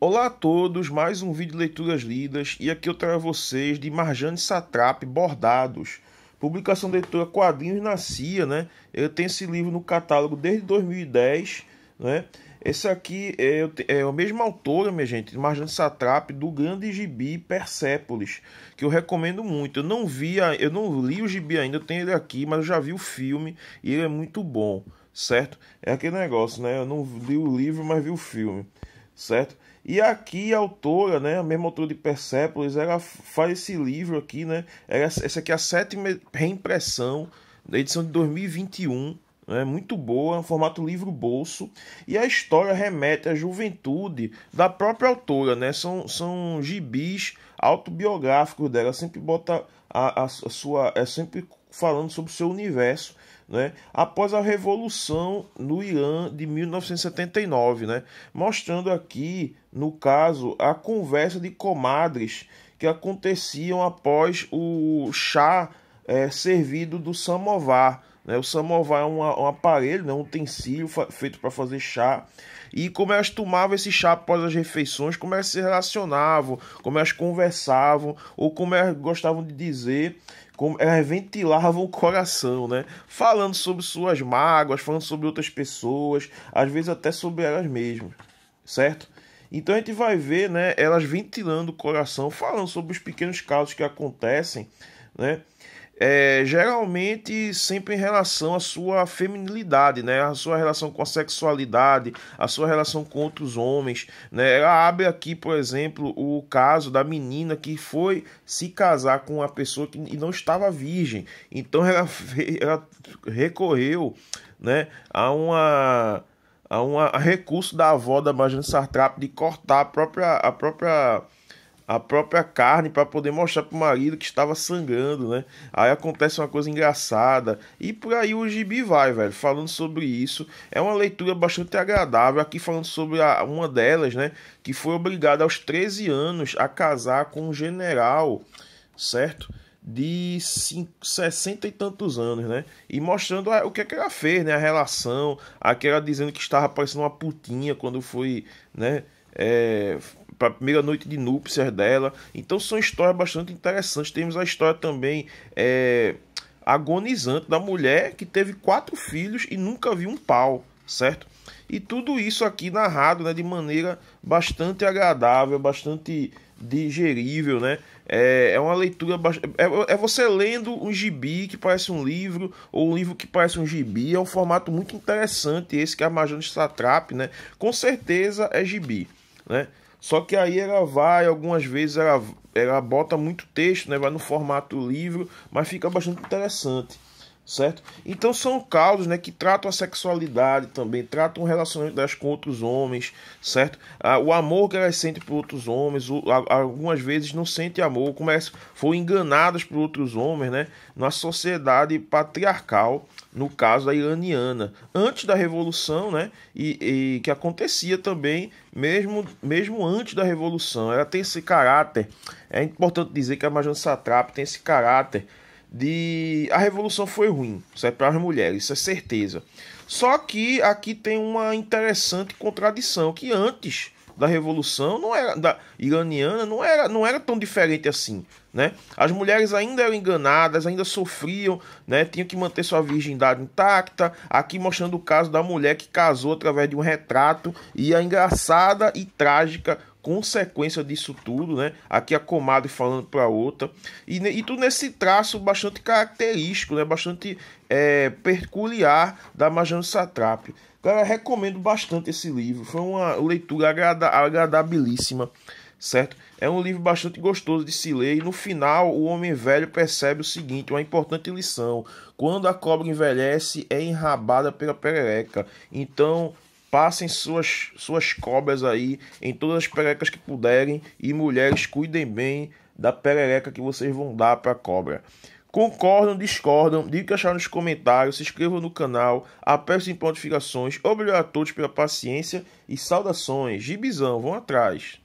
Olá a todos, mais um vídeo de leituras lidas e aqui eu trago a vocês de Marjane Satrap, Bordados, publicação da editora Quadrinhos Nascia, né? Eu tenho esse livro no catálogo desde 2010, né? Esse aqui é, é mesmo mesma autora, minha gente, Marjane Satrap, do grande gibi Persépolis, que eu recomendo muito. Eu não vi, eu não li o gibi ainda, eu tenho ele aqui, mas eu já vi o filme e ele é muito bom, certo? É aquele negócio, né? Eu não li o livro, mas vi o filme certo? E aqui a autora, né, a mesma autora de Persepolis, ela faz esse livro aqui, né? essa aqui é a sétima reimpressão da edição de 2021, né, muito boa, formato livro bolso, e a história remete à juventude da própria autora, né? São, são gibis autobiográficos dela, sempre bota a, a, a sua, é sempre falando sobre o seu universo né, após a Revolução no Irã de 1979, né, mostrando aqui, no caso, a conversa de comadres que aconteciam após o chá é, servido do samovar né? O samovar é um, um aparelho, né? um utensílio feito para fazer chá. E como elas tomavam esse chá após as refeições, como elas se relacionavam, como elas conversavam, ou como elas gostavam de dizer, como elas ventilavam o coração, né? Falando sobre suas mágoas, falando sobre outras pessoas, às vezes até sobre elas mesmas, certo? Então a gente vai ver, né, elas ventilando o coração, falando sobre os pequenos casos que acontecem, né? é, geralmente sempre em relação à sua feminilidade, né? A sua relação com a sexualidade, a sua relação com outros homens, né? Ela abre aqui, por exemplo, o caso da menina que foi se casar com uma pessoa que não estava virgem, então ela, ela recorreu, né? A uma a um recurso da avó da Marjane Sartrap de cortar a própria a própria a própria carne para poder mostrar para o marido que estava sangrando, né? Aí acontece uma coisa engraçada e por aí o gibi vai, velho, falando sobre isso. É uma leitura bastante agradável aqui falando sobre a, uma delas, né, que foi obrigada aos 13 anos a casar com um general, certo? de 60 e tantos anos, né? E mostrando o que, é que ela fez, né? A relação, aquela dizendo que estava parecendo uma putinha quando foi, né? É, para a primeira noite de núpcias dela. Então são histórias bastante interessantes. Temos a história também é, agonizante da mulher que teve quatro filhos e nunca viu um pau, certo? E tudo isso aqui narrado né, de maneira bastante agradável, bastante digerível, né? É, é uma leitura. É, é você lendo um gibi que parece um livro, ou um livro que parece um gibi. É um formato muito interessante esse que a a Marjane Satrap, né? Com certeza é gibi, né? Só que aí ela vai, algumas vezes ela, ela bota muito texto, né? vai no formato livro, mas fica bastante interessante certo? Então são causos, né, que tratam a sexualidade também, tratam o relacionamento delas com outros homens, certo? Ah, o amor que elas sentem por outros homens, o, a, algumas vezes não sente amor, começa foram enganadas por outros homens, né? Na sociedade patriarcal, no caso da iraniana, antes da revolução, né? E, e que acontecia também mesmo mesmo antes da revolução, ela tem esse caráter. É importante dizer que a Majan Satrap tem esse caráter de a revolução foi ruim, certo? Para as mulheres, isso é certeza. Só que aqui tem uma interessante contradição que antes da revolução não era da iraniana não era não era tão diferente assim, né? As mulheres ainda eram enganadas, ainda sofriam, né? Tinham que manter sua virgindade intacta. Aqui mostrando o caso da mulher que casou através de um retrato e a é engraçada e trágica consequência disso tudo, né? Aqui a comadre falando para outra. E, e tudo nesse traço bastante característico, né? Bastante é, peculiar da Majano Satrap. Cara, recomendo bastante esse livro. Foi uma leitura agrada, agradabilíssima, certo? É um livro bastante gostoso de se ler. E no final, o homem velho percebe o seguinte: uma importante lição. Quando a cobra envelhece, é enrabada pela perereca. Então, passem suas, suas cobras aí em todas as perecas que puderem e mulheres cuidem bem da perereca que vocês vão dar para a cobra. Concordam, discordam, digam o que acharam nos comentários, se inscrevam no canal, apertem notificações. Obrigado a todos pela paciência e saudações. Gibizão, vão atrás.